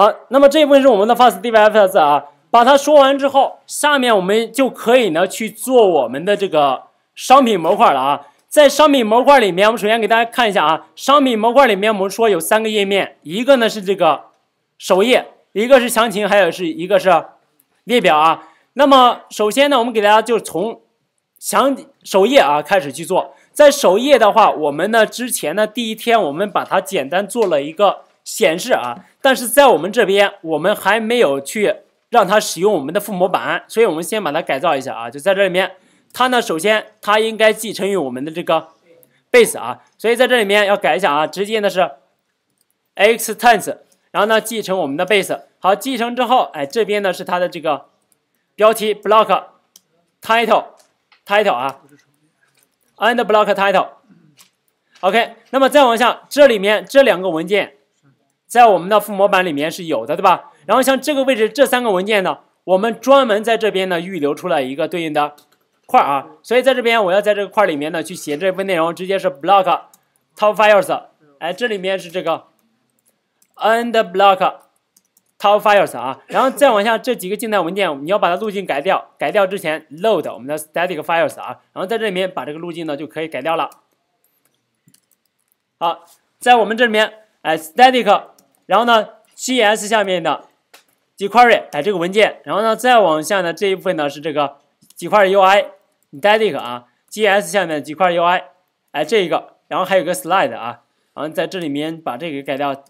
好，那么这一部分是我们的 Fast DevFS 啊，把它说完之后，下面我们就可以呢去做我们的这个商品模块了啊。在商品模块里面，我们首先给大家看一下啊，商品模块里面我们说有三个页面，一个呢是这个首页，一个是详情，还有是一个是列表啊。那么首先呢，我们给大家就从详首页啊开始去做，在首页的话，我们呢之前呢第一天我们把它简单做了一个。显示啊，但是在我们这边，我们还没有去让它使用我们的父模板，所以我们先把它改造一下啊，就在这里面，它呢，首先它应该继承于我们的这个 base 啊，所以在这里面要改一下啊，直接呢是 extends，然后呢继承我们的 base，好，继承之后，哎，这边呢是它的这个标题 block title title 啊，and block title，OK，那么再往下，这里面这两个文件。在我们的附模板里面是有的，对吧？然后像这个位置这三个文件呢，我们专门在这边呢预留出来一个对应的块啊，所以在这边我要在这个块里面呢去写这部分内容，直接是 block，top files，哎，这里面是这个 end block，top files 啊，然后再往下这几个静态文件，你要把它路径改掉，改掉之前 load 我们的 static files 啊，然后在这里面把这个路径呢就可以改掉了。好，在我们这里面哎 static 然后呢，GS 下面的 j q u e r y 哎这个文件，然后呢再往下呢这一部分呢是这个几块 UI，你带这个啊，GS 下面几块 UI 哎这个，然后还有个 slide 啊，然后在这里面把这个改掉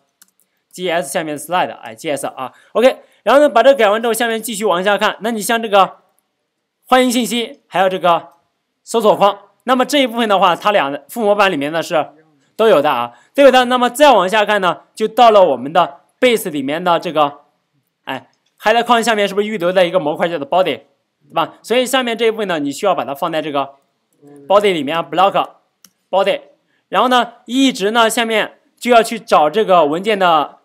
，GS 下面 slide 哎 GS 啊，OK，然后呢把这改完之后，下面继续往下看，那你像这个欢迎信息还有这个搜索框，那么这一部分的话，它俩的副模板里面呢是。都有的啊，都有的。那么再往下看呢，就到了我们的 base 里面的这个，哎，还在框下面是不是预留的一个模块叫做 body，对吧？所以下面这一部分呢，你需要把它放在这个 body 里面啊，block body。然后呢，一直呢下面就要去找这个文件的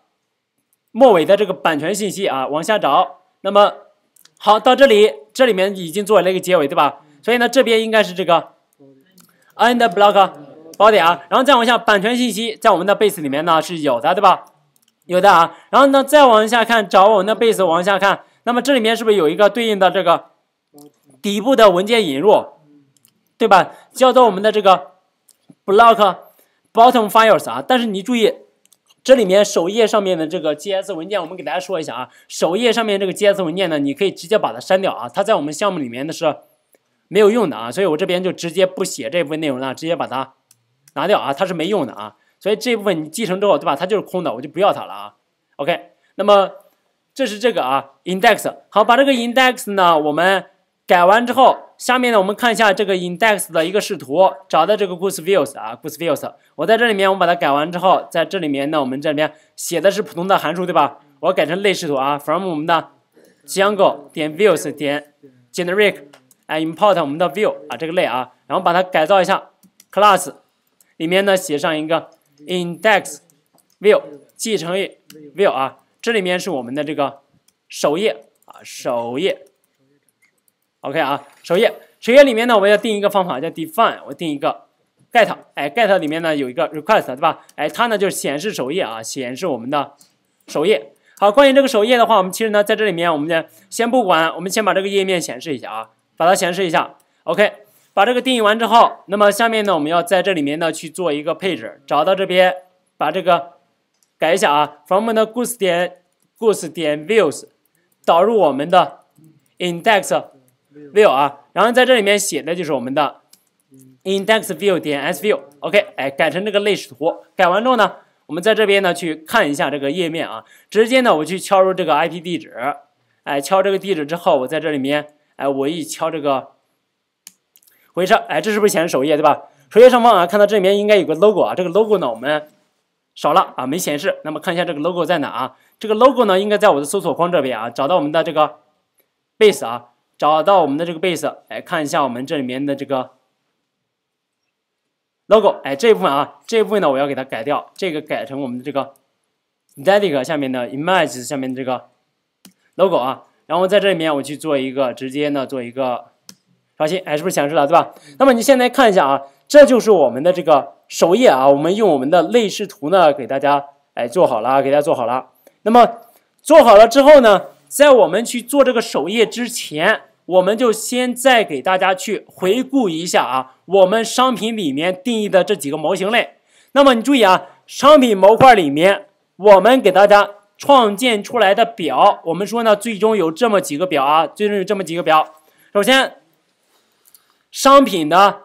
末尾的这个版权信息啊，往下找。那么好，到这里，这里面已经做了一个结尾，对吧？所以呢，这边应该是这个 end block。包点啊，然后再往下，版权信息在我们的 base 里面呢是有的，对吧？有的啊，然后呢再往下看，找我们的 base 往下看，那么这里面是不是有一个对应的这个底部的文件引入，对吧？叫做我们的这个 block bottom files 啊。但是你注意，这里面首页上面的这个 js 文件，我们给大家说一下啊，首页上面这个 js 文件呢，你可以直接把它删掉啊，它在我们项目里面呢是没有用的啊，所以我这边就直接不写这部分内容了，直接把它。拿掉啊，它是没用的啊，所以这部分你继承之后，对吧？它就是空的，我就不要它了啊。OK，那么这是这个啊，index。好，把这个 index 呢，我们改完之后，下面呢，我们看一下这个 index 的一个视图，找到这个 goose views 啊，views g o o。我在这里面，我把它改完之后，在这里面呢，我们这里面写的是普通的函数，对吧？我改成类视图啊，from 我们的 Django 点 views 点 generic，哎，import 我们的 view 啊这个类啊，然后把它改造一下 class。里面呢写上一个 index view 继承于 view 啊，这里面是我们的这个首页啊，首页。OK 啊，首页，首页里面呢我们要定一个方法叫 define，我定一个 get，哎 get 里面呢有一个 request 对吧？哎，它呢就是显示首页啊，显示我们的首页。好，关于这个首页的话，我们其实呢在这里面我们先先不管，我们先把这个页面显示一下啊，把它显示一下。OK。把这个定义完之后，那么下面呢，我们要在这里面呢去做一个配置，找到这边，把这个改一下啊，from 的 goods 点 goods 点 views，导入我们的 index view 啊，然后在这里面写的就是我们的 index view 点 s view，OK，哎，改成这个类似图，改完之后呢，我们在这边呢去看一下这个页面啊，直接呢我去敲入这个 IP 地址，哎，敲这个地址之后，我在这里面，哎，我一敲这个。回车，哎，这是不是显示首页对吧？首页上方啊，看到这里面应该有个 logo 啊，这个 logo 呢我们少了啊，没显示。那么看一下这个 logo 在哪啊？这个 logo 呢应该在我的搜索框这边啊，找到我们的这个 base 啊，找到我们的这个 base，哎，看一下我们这里面的这个 logo。哎，这一部分啊，这一部分呢我要给它改掉，这个改成我们的这个 dedic 下面的 image 下面这个 logo 啊。然后在这里面我去做一个，直接呢做一个。刷新哎，是不是显示了对吧？那么你现在看一下啊，这就是我们的这个首页啊。我们用我们的类视图呢，给大家哎做好了啊，给大家做好了。那么做好了之后呢，在我们去做这个首页之前，我们就先再给大家去回顾一下啊，我们商品里面定义的这几个模型类。那么你注意啊，商品模块里面我们给大家创建出来的表，我们说呢，最终有这么几个表啊，最终有这么几个表。首先商品的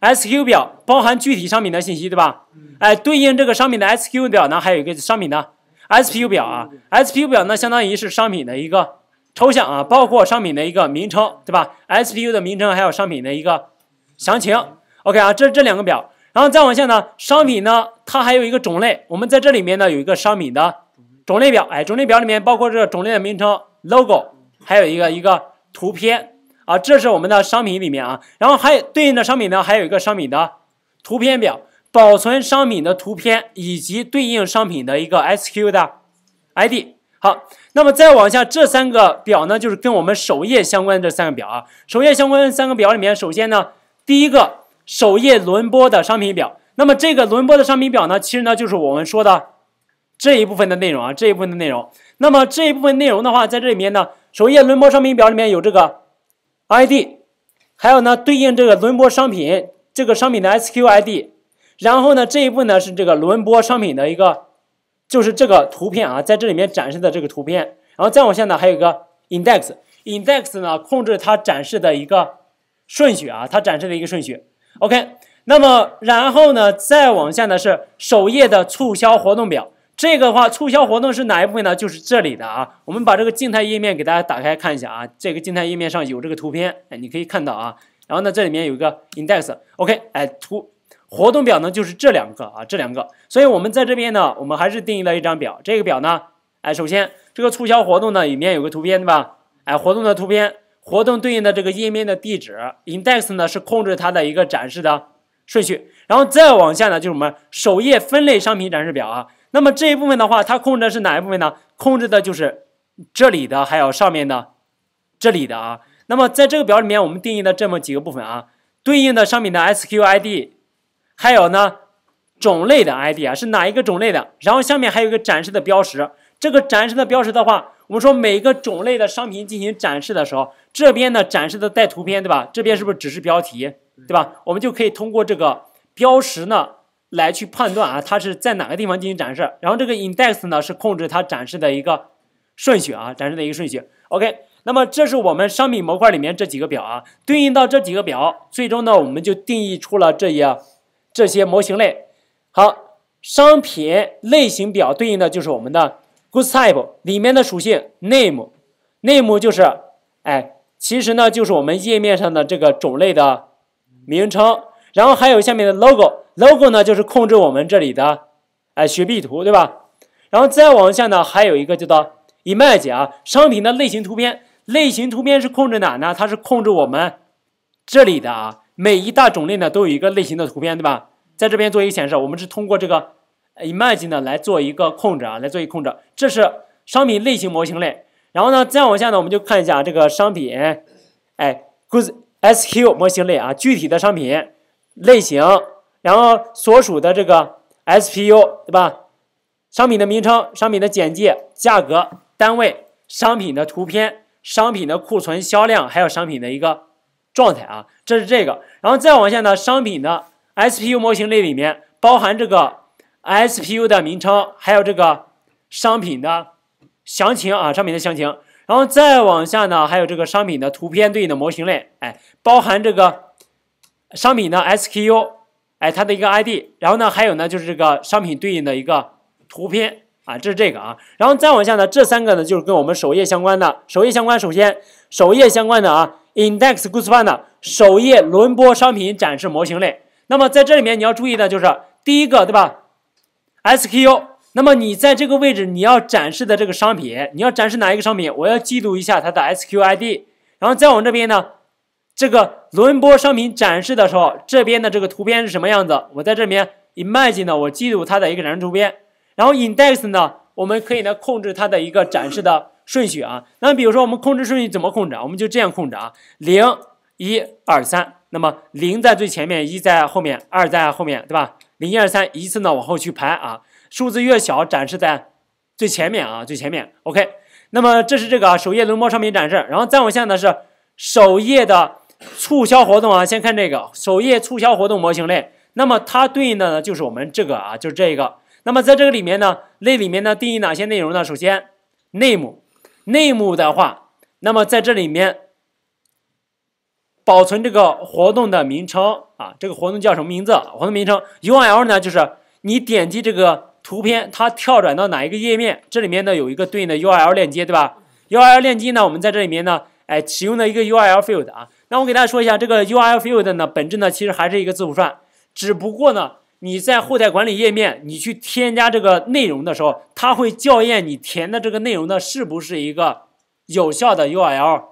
SKU 表包含具体商品的信息，对吧？哎，对应这个商品的 SKU 表呢，还有一个商品的 SPU 表啊。SPU 表呢，相当于是商品的一个抽象啊，包括商品的一个名称，对吧？SPU 的名称还有商品的一个详情。OK 啊，这这两个表，然后再往下呢，商品呢，它还有一个种类。我们在这里面呢，有一个商品的种类表，哎，种类表里面包括这个种类的名称、logo，还有一个一个图片。啊，这是我们的商品里面啊，然后还有对应的商品呢，还有一个商品的图片表，保存商品的图片以及对应商品的一个 S Q 的 I D。好，那么再往下，这三个表呢，就是跟我们首页相关这三个表啊。首页相关的三个表里面，首先呢，第一个首页轮播的商品表，那么这个轮播的商品表呢，其实呢就是我们说的这一部分的内容啊，这一部分的内容。那么这一部分内容的话，在这里面呢，首页轮播商品表里面有这个。ID，还有呢，对应这个轮播商品，这个商品的 SQID，然后呢，这一步呢是这个轮播商品的一个，就是这个图片啊，在这里面展示的这个图片，然后再往下呢，还有一个 index，index 呢控制它展示的一个顺序啊，它展示的一个顺序。OK，那么然后呢，再往下呢是首页的促销活动表。这个话促销活动是哪一部分呢？就是这里的啊，我们把这个静态页面给大家打开看一下啊。这个静态页面上有这个图片，哎，你可以看到啊。然后呢，这里面有个 index，OK，哎，图活动表呢就是这两个啊，这两个。所以我们在这边呢，我们还是定义了一张表，这个表呢，哎，首先这个促销活动呢里面有个图片对吧？哎，活动的图片，活动对应的这个页面的地址 index 呢是控制它的一个展示的顺序，然后再往下呢就是我们首页分类商品展示表啊。那么这一部分的话，它控制的是哪一部分呢？控制的就是这里的，还有上面的，这里的啊。那么在这个表里面，我们定义的这么几个部分啊，对应的商品的 SKU ID，还有呢种类的 ID 啊，是哪一个种类的？然后下面还有一个展示的标识。这个展示的标识的话，我们说每个种类的商品进行展示的时候，这边呢展示的带图片，对吧？这边是不是只是标题，对吧？我们就可以通过这个标识呢。来去判断啊，它是在哪个地方进行展示，然后这个 index 呢是控制它展示的一个顺序啊，展示的一个顺序。OK，那么这是我们商品模块里面这几个表啊，对应到这几个表，最终呢我们就定义出了这些这些模型类。好，商品类型表对应的就是我们的 goods type 里面的属性 name，name 就是哎，其实呢就是我们页面上的这个种类的名称。然后还有下面的 logo，logo 呢就是控制我们这里的，哎，雪碧图，对吧？然后再往下呢，还有一个叫做 image 啊，商品的类型图片，类型图片是控制哪呢？它是控制我们这里的啊，每一大种类呢都有一个类型的图片，对吧？在这边做一个显示，我们是通过这个 image 呢来做一个控制啊，来做一个控制。这是商品类型模型类，然后呢，再往下呢，我们就看一下这个商品，哎，goods s q 模型类啊，具体的商品。类型，然后所属的这个 SPU 对吧？商品的名称、商品的简介、价格、单位、商品的图片、商品的库存、销量，还有商品的一个状态啊，这是这个。然后再往下呢，商品的 SPU 模型类里面包含这个 SPU 的名称，还有这个商品的详情啊，商品的详情。然后再往下呢，还有这个商品的图片对应的模型类，哎，包含这个。商品呢，SKU，哎，它的一个 ID，然后呢，还有呢，就是这个商品对应的一个图片啊，这是这个啊，然后再往下呢，这三个呢，就是跟我们首页相关的，首页相关，首先首页相关的啊，index goods fun 的首页轮播商品展示模型类。那么在这里面你要注意的就是第一个，对吧？SKU，那么你在这个位置你要展示的这个商品，你要展示哪一个商品，我要记录一下它的 SKU ID，然后再往这边呢。这个轮播商品展示的时候，这边的这个图片是什么样子？我在这边 image 呢，我记录它的一个展示图片。然后 index 呢，我们可以呢控制它的一个展示的顺序啊。那比如说我们控制顺序怎么控制？啊？我们就这样控制啊，零一二三，那么零在最前面，一在后面，二在后面，对吧？零一二三依次呢往后去排啊，数字越小展示在最前面啊，最前面。OK，那么这是这个首页轮播商品展示，然后再往下呢是首页的。促销活动啊，先看这个首页促销活动模型类，那么它对应的呢就是我们这个啊，就是这个。那么在这个里面呢，类里面呢定义哪些内容呢？首先，name，name 的话，那么在这里面保存这个活动的名称啊，这个活动叫什么名字？活动名称，URL 呢就是你点击这个图片，它跳转到哪一个页面？这里面呢有一个对应的 URL 链接，对吧？URL 链接呢，我们在这里面呢，哎，使用的一个 URL field 啊。那我给大家说一下，这个 URL field 呢，本质呢其实还是一个字符串，只不过呢，你在后台管理页面你去添加这个内容的时候，它会校验你填的这个内容呢是不是一个有效的 URL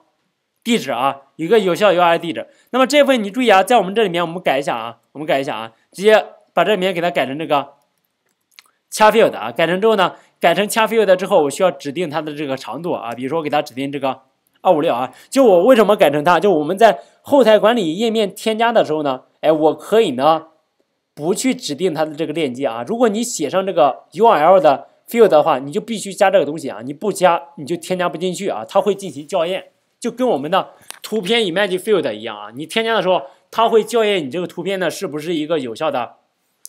地址啊，一个有效 URL 地址。那么这份你注意啊，在我们这里面我们改一下啊，我们改一下啊，直接把这里面给它改成这个 char field 的啊，改成之后呢，改成 char field 的之后，我需要指定它的这个长度啊，比如说我给它指定这个。二五六啊，就我为什么改成它？就我们在后台管理页面添加的时候呢，哎，我可以呢不去指定它的这个链接啊。如果你写上这个 U r L 的 field 的话，你就必须加这个东西啊，你不加你就添加不进去啊。它会进行校验，就跟我们的图片 image field 一样啊。你添加的时候，它会校验你这个图片呢是不是一个有效的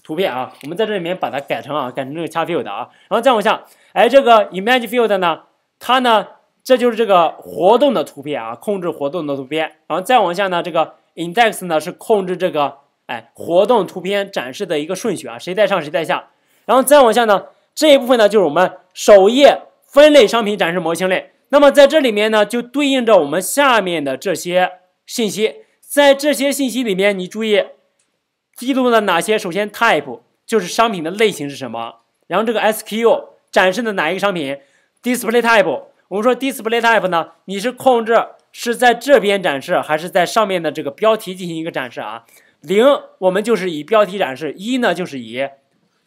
图片啊。我们在这里面把它改成啊，改成这个 c h a t field 的啊，然后再往下，哎，这个 image field 呢，它呢？这就是这个活动的图片啊，控制活动的图片。然后再往下呢，这个 index 呢是控制这个哎活动图片展示的一个顺序啊，谁在上谁在下。然后再往下呢，这一部分呢就是我们首页分类商品展示模型类。那么在这里面呢，就对应着我们下面的这些信息。在这些信息里面，你注意记录了哪些？首先 type 就是商品的类型是什么，然后这个 SKU 展示的哪一个商品，display type。我们说 display t y p e 呢，你是控制是在这边展示，还是在上面的这个标题进行一个展示啊？零，我们就是以标题展示；一呢，就是以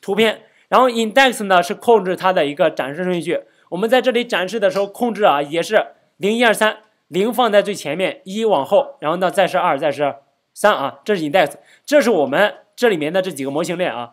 图片。然后 index 呢是控制它的一个展示顺序。我们在这里展示的时候，控制啊也是零一二三，零放在最前面，一往后，然后呢再是二，再是三啊。这是 index，这是我们这里面的这几个模型链啊。